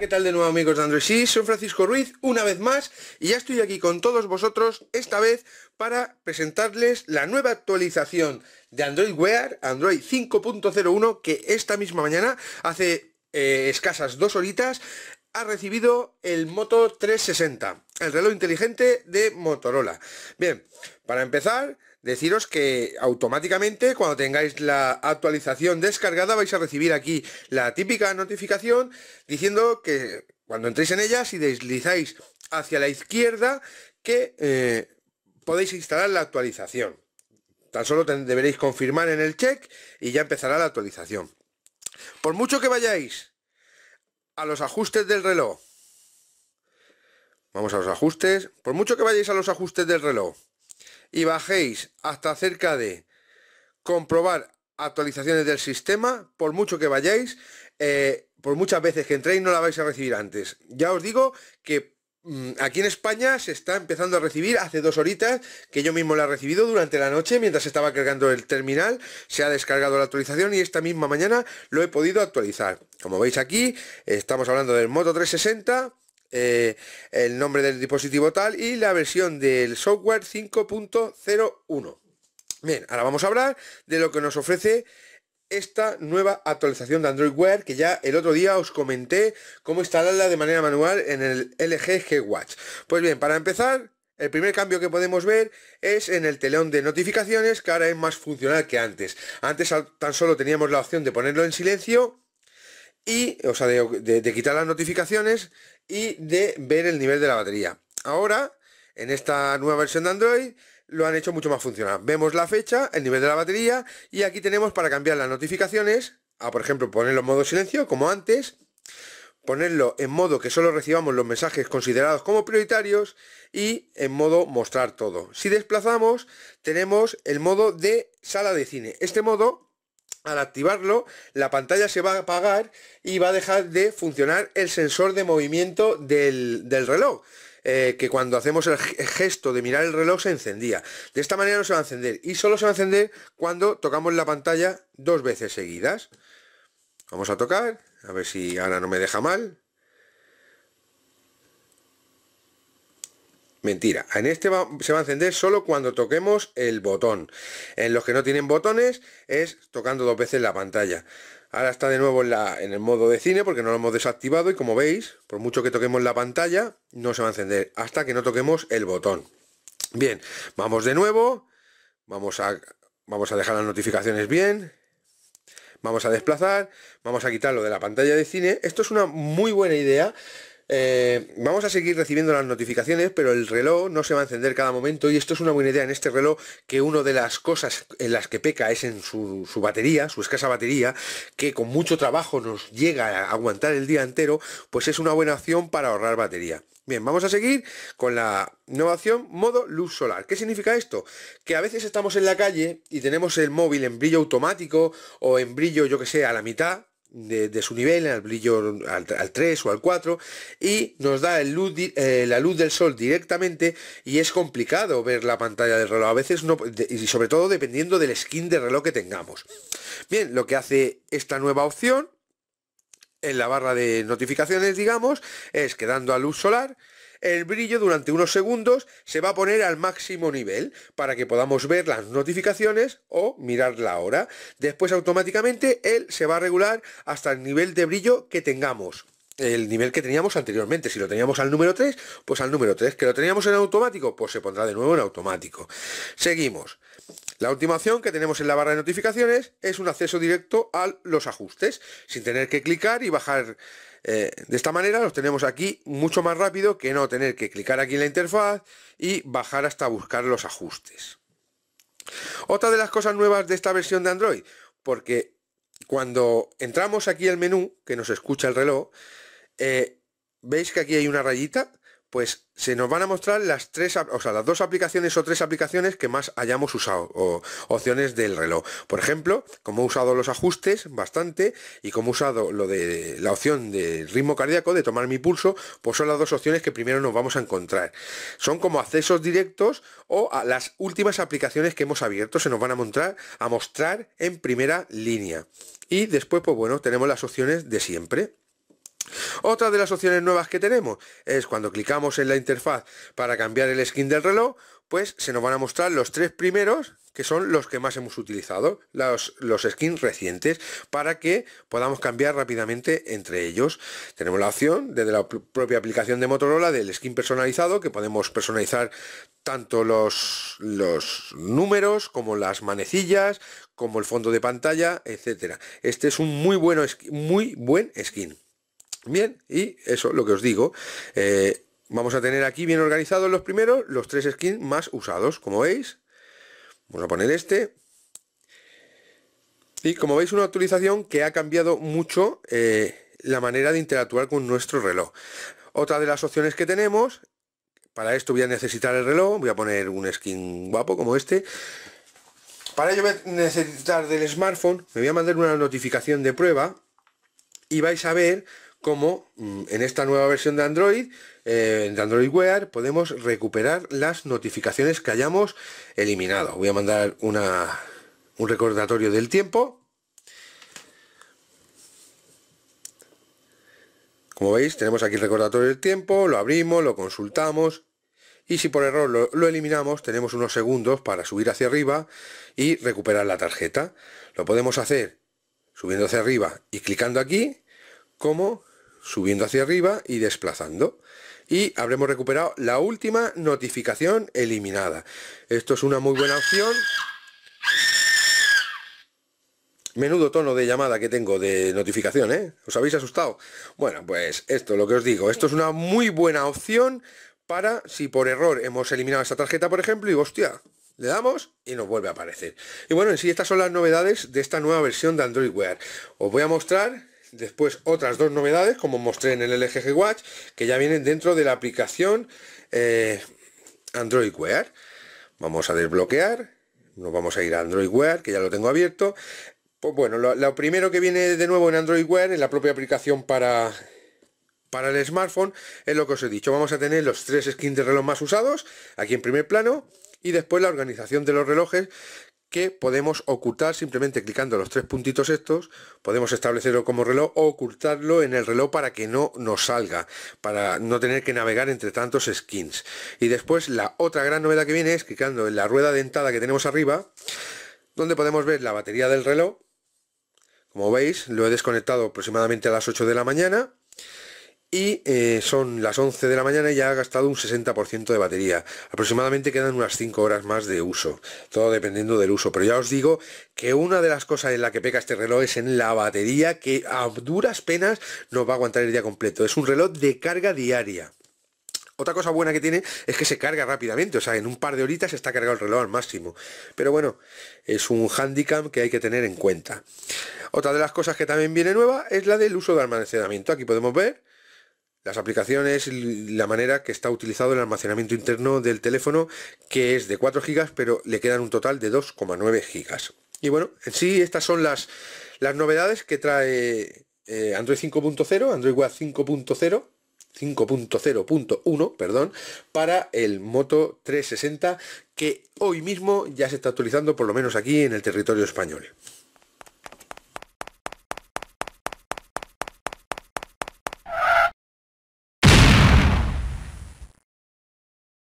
¿qué tal de nuevo amigos de Android? Sí, soy Francisco Ruiz una vez más y ya estoy aquí con todos vosotros esta vez para presentarles la nueva actualización de Android Wear, Android 5.01 que esta misma mañana, hace eh, escasas dos horitas, ha recibido el Moto 360, el reloj inteligente de Motorola. Bien, para empezar deciros que automáticamente cuando tengáis la actualización descargada vais a recibir aquí la típica notificación diciendo que cuando entréis en ella, si deslizáis hacia la izquierda, que eh, podéis instalar la actualización. Tan solo deberéis confirmar en el check y ya empezará la actualización. Por mucho que vayáis a los ajustes del reloj, vamos a los ajustes, por mucho que vayáis a los ajustes del reloj, y bajéis hasta cerca de comprobar actualizaciones del sistema, por mucho que vayáis, eh, por muchas veces que entréis no la vais a recibir antes. Ya os digo que mm, aquí en España se está empezando a recibir hace dos horitas, que yo mismo la he recibido durante la noche mientras estaba cargando el terminal, se ha descargado la actualización y esta misma mañana lo he podido actualizar. Como veis aquí, estamos hablando del Moto 360 eh, el nombre del dispositivo tal y la versión del software 5.01. Bien, ahora vamos a hablar de lo que nos ofrece esta nueva actualización de Android Wear que ya el otro día os comenté cómo instalarla de manera manual en el LG G Watch. Pues bien, para empezar, el primer cambio que podemos ver es en el telón de notificaciones, que ahora es más funcional que antes. Antes tan solo teníamos la opción de ponerlo en silencio y, o sea, de quitar las notificaciones y de ver el nivel de la batería. Ahora, en esta nueva versión de Android, lo han hecho mucho más funcional. Vemos la fecha, el nivel de la batería y aquí tenemos para cambiar las notificaciones a, por ejemplo, ponerlo en modo silencio, como antes, ponerlo en modo que solo recibamos los mensajes considerados como prioritarios y en modo mostrar todo. Si desplazamos, tenemos el modo de sala de cine. Este modo al activarlo, la pantalla se va a apagar y va a dejar de funcionar el sensor de movimiento del, reloj. Eh, que cuando hacemos el gesto de mirar el reloj se encendía. De esta manera no se va a encender y solo se va a encender cuando tocamos la pantalla dos veces seguidas. Vamos a tocar, a ver si ahora no me deja mal. Mentira, en este se va a encender solo cuando toquemos el botón. En los que no tienen botones es tocando dos veces la pantalla. Ahora está de nuevo en, la, en el modo de cine porque no lo hemos desactivado y como veis, por mucho que toquemos la pantalla, no se va a encender hasta que no toquemos el botón. Bien, vamos de nuevo, vamos a, vamos a dejar las notificaciones bien, vamos a desplazar, vamos a quitarlo de la pantalla de cine. Esto es una muy buena idea eh, vamos a seguir recibiendo las notificaciones, pero el reloj no se va a encender cada momento y esto es una buena idea en este reloj que una de las cosas en las que peca es en su, su, batería, su escasa batería, que con mucho trabajo nos llega a aguantar el día entero, pues es una buena opción para ahorrar batería. Bien, vamos a seguir con la nueva modo luz solar. ¿Qué significa esto? Que a veces estamos en la calle y tenemos el móvil en brillo automático o en brillo, yo que sé, a la mitad, de, su nivel, al brillo al, 3 o al 4, y nos da el luz, eh, la luz del sol directamente y es complicado ver la pantalla del reloj, a veces no, y sobre todo dependiendo del skin de reloj que tengamos. Bien, lo que hace esta nueva opción en la barra de notificaciones, digamos, es que dando a luz solar, el brillo durante unos segundos se va a poner al máximo nivel para que podamos ver las notificaciones o mirar la hora. Después automáticamente él se va a regular hasta el nivel de brillo que tengamos el nivel que teníamos anteriormente. Si lo teníamos al número 3, pues al número 3. Que lo teníamos en automático, pues se pondrá de nuevo en automático. Seguimos. La última opción que tenemos en la barra de notificaciones es un acceso directo a los ajustes, sin tener que clicar y bajar eh, de esta manera los tenemos aquí mucho más rápido que no tener que clicar aquí en la interfaz y bajar hasta buscar los ajustes. Otra de las cosas nuevas de esta versión de Android, porque cuando entramos aquí al menú que nos escucha el reloj, eh, veis que aquí hay una rayita pues se nos van a mostrar las tres, las dos aplicaciones o tres aplicaciones que más hayamos usado, o opciones del reloj. Por ejemplo, como he usado los ajustes bastante y como he usado lo de la opción de ritmo cardíaco, de tomar mi pulso, pues son las dos opciones que primero nos vamos a encontrar. Son como accesos directos o a las últimas aplicaciones que hemos abierto se nos van a mostrar, a mostrar en primera línea. Y después, pues bueno, tenemos las opciones de siempre. Otra de las opciones nuevas que tenemos es cuando clicamos en la interfaz para cambiar el skin del reloj, pues se nos van a mostrar los tres primeros que son los que más hemos utilizado, los, skins recientes, para que podamos cambiar rápidamente entre ellos. Tenemos la opción desde la propia aplicación de Motorola del skin personalizado, que podemos personalizar tanto los, los números como las manecillas, como el fondo de pantalla, etcétera. Este es un muy, bueno, muy buen skin. Bien, y eso lo que os digo. Eh, vamos a tener aquí bien organizados los primeros, los tres skins más usados, como veis. Vamos a poner este. Y como veis, una actualización que ha cambiado mucho eh, la manera de interactuar con nuestro reloj. Otra de las opciones que tenemos, para esto voy a necesitar el reloj, voy a poner un skin guapo como este. Para ello voy a necesitar del smartphone, me voy a mandar una notificación de prueba y vais a ver como mm, en esta nueva versión de Android, eh, de Android Wear, podemos recuperar las notificaciones que hayamos eliminado. Voy a mandar un recordatorio del tiempo. Como veis, tenemos aquí el recordatorio del tiempo, lo abrimos, lo consultamos y si por error lo, lo, eliminamos, tenemos unos segundos para subir hacia arriba y recuperar la tarjeta. Lo podemos hacer subiendo hacia arriba y clicando aquí, como subiendo hacia arriba y desplazando. Y habremos recuperado la última notificación eliminada. Esto es una muy buena opción. Menudo tono de llamada que tengo de notificación, ¿eh? ¿Os habéis asustado? Bueno, pues esto, lo que os digo, esto es una muy buena opción para si por error hemos eliminado esta tarjeta, por ejemplo, y hostia, le damos y nos vuelve a aparecer. Y bueno, en sí, estas son las novedades de esta nueva versión de Android Wear. Os voy a mostrar Después otras dos novedades, como mostré en el LG Watch, que ya vienen dentro de la aplicación eh, Android Wear. Vamos a desbloquear, nos vamos a ir a Android Wear, que ya lo tengo abierto. Pues bueno, lo, primero que viene de nuevo en Android Wear, en la propia aplicación para para el smartphone es lo que os he dicho. Vamos a tener los tres skins de reloj más usados, aquí en primer plano, y después la organización de los relojes, que podemos ocultar simplemente clicando los tres puntitos estos, podemos establecerlo como reloj o ocultarlo en el reloj para que no nos salga, para no tener que navegar entre tantos skins. Y después la otra gran novedad que viene es clicando en la rueda dentada que tenemos arriba, donde podemos ver la batería del reloj. Como veis, lo he desconectado aproximadamente a las 8 de la mañana y eh, son las 11 de la mañana y ya ha gastado un 60% de batería. Aproximadamente quedan unas 5 horas más de uso, todo dependiendo del uso. Pero ya os digo que una de las cosas en la que peca este reloj es en la batería que a duras penas nos va a aguantar el día completo. Es un reloj de carga diaria. Otra cosa buena que tiene es que se carga rápidamente, o sea, en un par de horitas está cargado el reloj al máximo. Pero bueno, es un handicap que hay que tener en cuenta. Otra de las cosas que también viene nueva es la del uso de almacenamiento. Aquí podemos ver las aplicaciones, la manera que está utilizado el almacenamiento interno del teléfono, que es de 4 GB, pero le quedan un total de 2,9 GB. Y bueno, en sí estas son las, las novedades que trae eh, Android 5.0, Android Web 5.0, 5.0.1, perdón, para el Moto 360, que hoy mismo ya se está actualizando, por lo menos aquí en el territorio español.